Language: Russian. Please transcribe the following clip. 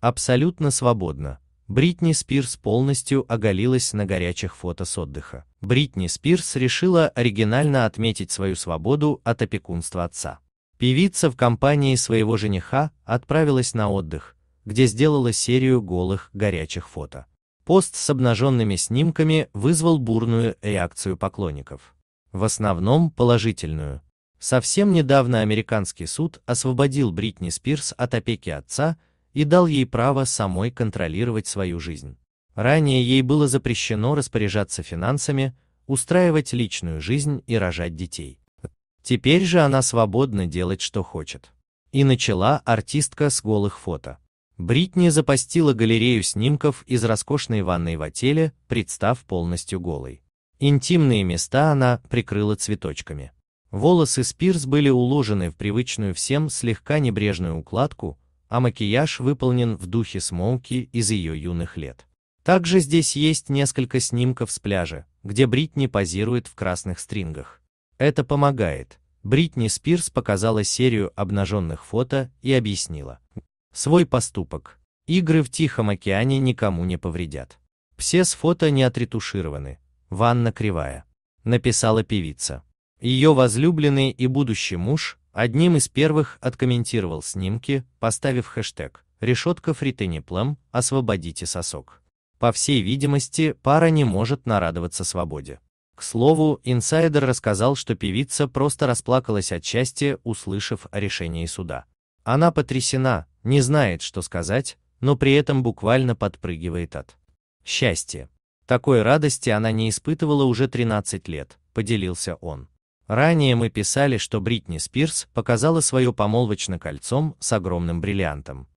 Абсолютно свободно. Бритни Спирс полностью оголилась на горячих фото с отдыха. Бритни Спирс решила оригинально отметить свою свободу от опекунства отца. Певица в компании своего жениха отправилась на отдых, где сделала серию голых горячих фото. Пост с обнаженными снимками вызвал бурную реакцию поклонников. В основном положительную. Совсем недавно американский суд освободил Бритни Спирс от опеки отца и дал ей право самой контролировать свою жизнь. Ранее ей было запрещено распоряжаться финансами, устраивать личную жизнь и рожать детей. Теперь же она свободна делать, что хочет. И начала артистка с голых фото. Бритни запостила галерею снимков из роскошной ванной в отеле, представ полностью голой. Интимные места она прикрыла цветочками. Волосы Спирс были уложены в привычную всем слегка небрежную укладку, а макияж выполнен в духе Смоуки из ее юных лет. Также здесь есть несколько снимков с пляжа, где Бритни позирует в красных стрингах. Это помогает. Бритни Спирс показала серию обнаженных фото и объяснила. Свой поступок. Игры в Тихом океане никому не повредят. Все с фото не отретушированы. Ванна кривая. Написала певица. Ее возлюбленный и будущий муж Одним из первых откомментировал снимки, поставив хэштег «Решетка фритениплэм, освободите сосок». По всей видимости, пара не может нарадоваться свободе. К слову, инсайдер рассказал, что певица просто расплакалась от счастья, услышав о решении суда. Она потрясена, не знает, что сказать, но при этом буквально подпрыгивает от счастья. Такой радости она не испытывала уже 13 лет, поделился он. Ранее мы писали, что Бритни Спирс показала свое помолвочное кольцом с огромным бриллиантом.